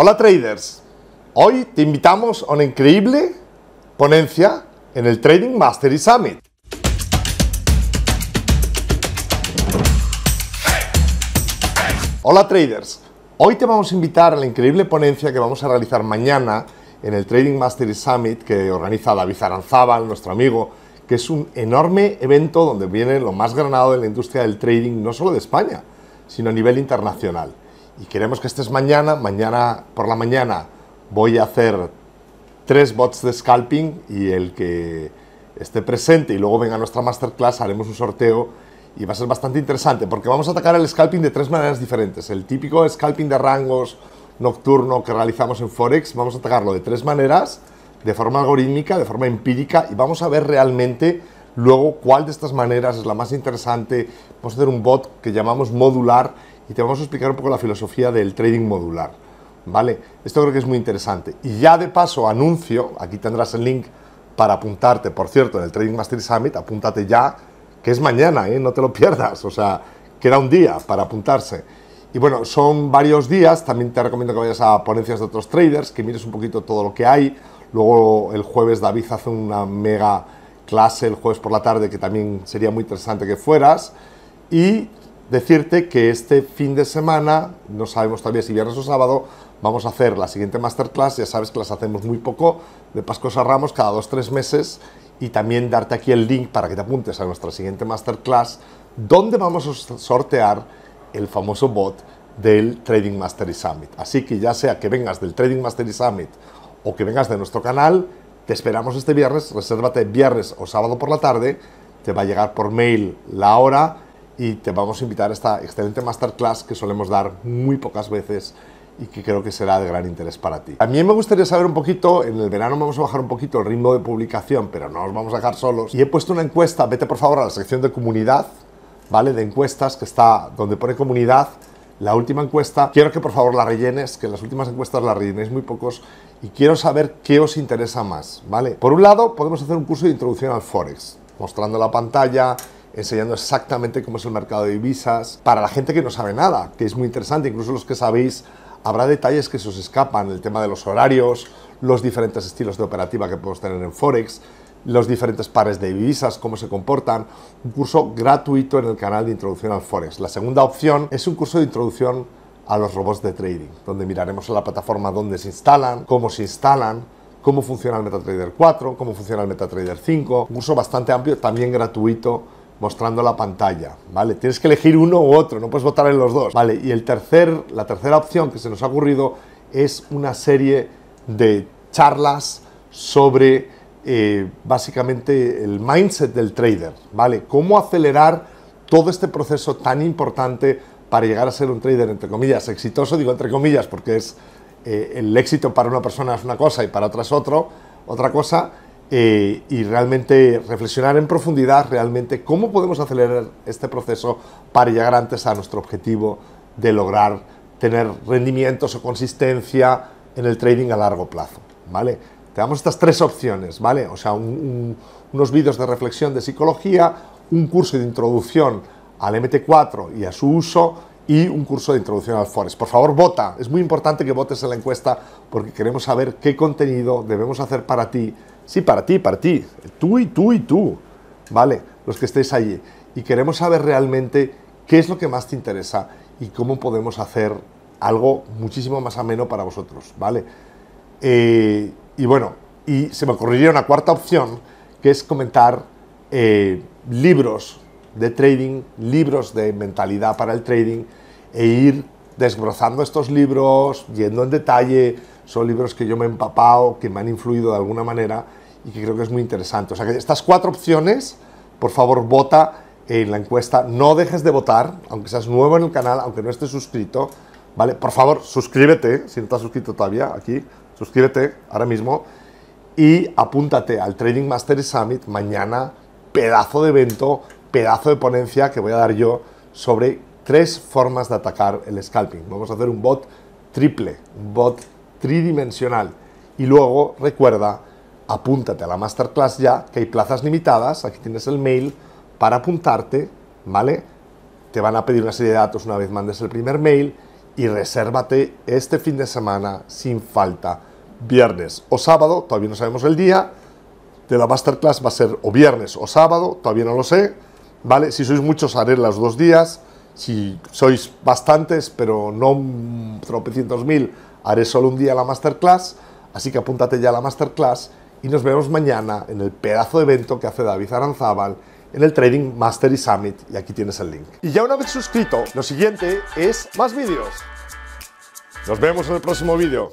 Hola traders, hoy te invitamos a una increíble ponencia en el Trading Mastery Summit. Hola traders, hoy te vamos a invitar a la increíble ponencia que vamos a realizar mañana en el Trading Mastery Summit que organiza David Aranzábal, nuestro amigo, que es un enorme evento donde viene lo más granado de la industria del trading, no solo de España, sino a nivel internacional y queremos que es mañana, mañana por la mañana voy a hacer tres bots de scalping y el que esté presente y luego venga a nuestra masterclass haremos un sorteo y va a ser bastante interesante porque vamos a atacar el scalping de tres maneras diferentes. El típico scalping de rangos nocturno que realizamos en Forex, vamos a atacarlo de tres maneras, de forma algorítmica, de forma empírica y vamos a ver realmente luego cuál de estas maneras es la más interesante. Vamos a hacer un bot que llamamos modular y te vamos a explicar un poco la filosofía del trading modular. ¿Vale? Esto creo que es muy interesante. Y ya de paso anuncio, aquí tendrás el link para apuntarte, por cierto, en el Trading Mastery Summit, apúntate ya, que es mañana, ¿eh? no te lo pierdas, o sea, queda un día para apuntarse. Y bueno, son varios días, también te recomiendo que vayas a ponencias de otros traders, que mires un poquito todo lo que hay. Luego el jueves David hace una mega clase el jueves por la tarde que también sería muy interesante que fueras. Y decirte que este fin de semana, no sabemos todavía si viernes o sábado, vamos a hacer la siguiente masterclass, ya sabes que las hacemos muy poco, de Pascos a Ramos cada o tres meses, y también darte aquí el link para que te apuntes a nuestra siguiente masterclass, donde vamos a sortear el famoso bot del Trading Mastery Summit. Así que ya sea que vengas del Trading Mastery Summit o que vengas de nuestro canal, te esperamos este viernes, resérvate viernes o sábado por la tarde, te va a llegar por mail la hora, y te vamos a invitar a esta excelente masterclass que solemos dar muy pocas veces y que creo que será de gran interés para ti. A mí me gustaría saber un poquito, en el verano vamos a bajar un poquito el ritmo de publicación, pero no nos vamos a dejar solos. Y he puesto una encuesta, vete por favor a la sección de comunidad, ¿vale? De encuestas, que está donde pone comunidad, la última encuesta. Quiero que por favor la rellenes, que las últimas encuestas las rellenéis muy pocos y quiero saber qué os interesa más, ¿vale? Por un lado, podemos hacer un curso de introducción al Forex, mostrando la pantalla, enseñando exactamente cómo es el mercado de divisas, para la gente que no sabe nada, que es muy interesante, incluso los que sabéis, habrá detalles que se os escapan, el tema de los horarios, los diferentes estilos de operativa que podemos tener en Forex, los diferentes pares de divisas, cómo se comportan, un curso gratuito en el canal de introducción al Forex. La segunda opción es un curso de introducción a los robots de trading, donde miraremos en la plataforma dónde se instalan, cómo se instalan, cómo funciona el MetaTrader 4, cómo funciona el MetaTrader 5, un curso bastante amplio, también gratuito mostrando la pantalla, ¿vale? Tienes que elegir uno u otro, no puedes votar en los dos, ¿vale? Y el tercer, la tercera opción que se nos ha ocurrido es una serie de charlas sobre eh, básicamente el mindset del trader, ¿vale? Cómo acelerar todo este proceso tan importante para llegar a ser un trader, entre comillas, exitoso, digo entre comillas, porque es eh, el éxito para una persona es una cosa y para otra es otro, otra cosa, eh, y realmente reflexionar en profundidad realmente cómo podemos acelerar este proceso para llegar antes a nuestro objetivo de lograr tener rendimientos o consistencia en el trading a largo plazo, ¿vale? Te damos estas tres opciones, ¿vale? O sea, unos vídeos de reflexión de psicología, un curso de introducción al MT4 y a su uso y un curso de introducción al Forex. Por favor, vota. Es muy importante que votes en la encuesta porque queremos saber qué contenido debemos hacer para ti Sí, para ti, para ti. Tú y tú y tú. ¿Vale? Los que estéis allí. Y queremos saber realmente qué es lo que más te interesa y cómo podemos hacer algo muchísimo más ameno para vosotros. ¿Vale? Eh, y bueno, y se me ocurriría una cuarta opción, que es comentar eh, libros de trading, libros de mentalidad para el trading, e ir desbrozando estos libros, yendo en detalle, son libros que yo me he empapado, que me han influido de alguna manera y que creo que es muy interesante. O sea que estas cuatro opciones, por favor, vota en la encuesta. No dejes de votar, aunque seas nuevo en el canal, aunque no estés suscrito. ¿Vale? Por favor, suscríbete, si no estás suscrito todavía, aquí, suscríbete ahora mismo y apúntate al Trading Mastery Summit mañana, pedazo de evento, pedazo de ponencia que voy a dar yo sobre tres formas de atacar el scalping. Vamos a hacer un bot triple, un bot tridimensional. Y luego, recuerda, apúntate a la masterclass ya, que hay plazas limitadas, aquí tienes el mail para apuntarte, ¿vale? Te van a pedir una serie de datos una vez mandes el primer mail y resérvate este fin de semana sin falta, viernes o sábado, todavía no sabemos el día, de la masterclass va a ser o viernes o sábado, todavía no lo sé, ¿vale? Si sois muchos haré los dos días, si sois bastantes, pero no tropecientos mil, Haré solo un día la masterclass, así que apúntate ya a la masterclass y nos vemos mañana en el pedazo de evento que hace David Aranzábal en el Trading Mastery Summit y aquí tienes el link. Y ya una vez suscrito, lo siguiente es más vídeos. Nos vemos en el próximo vídeo.